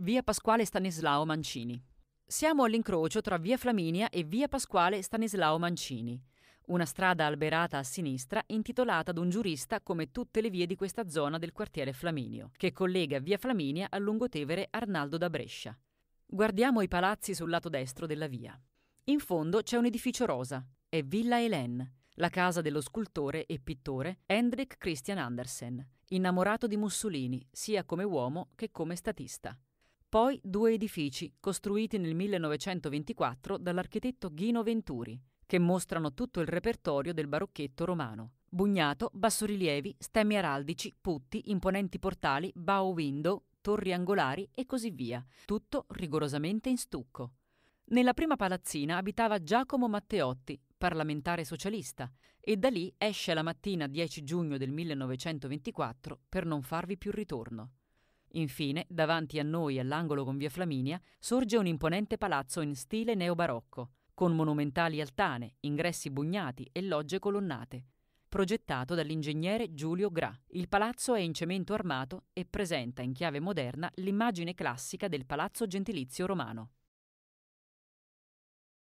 via Pasquale Stanislao Mancini. Siamo all'incrocio tra via Flaminia e via Pasquale Stanislao Mancini, una strada alberata a sinistra intitolata ad un giurista come tutte le vie di questa zona del quartiere Flaminio, che collega via Flaminia al lungotevere Arnaldo da Brescia. Guardiamo i palazzi sul lato destro della via. In fondo c'è un edificio rosa, è Villa Hélène, la casa dello scultore e pittore Hendrik Christian Andersen, innamorato di Mussolini sia come uomo che come statista poi due edifici costruiti nel 1924 dall'architetto Ghino Venturi, che mostrano tutto il repertorio del barocchetto romano. Bugnato, bassorilievi, stemmi araldici, putti, imponenti portali, bow window, torri angolari e così via, tutto rigorosamente in stucco. Nella prima palazzina abitava Giacomo Matteotti, parlamentare socialista, e da lì esce la mattina 10 giugno del 1924 per non farvi più ritorno. Infine, davanti a noi, all'angolo con via Flaminia, sorge un imponente palazzo in stile neobarocco, con monumentali altane, ingressi bugnati e logge colonnate. Progettato dall'ingegnere Giulio Gra, il palazzo è in cemento armato e presenta in chiave moderna l'immagine classica del palazzo gentilizio romano.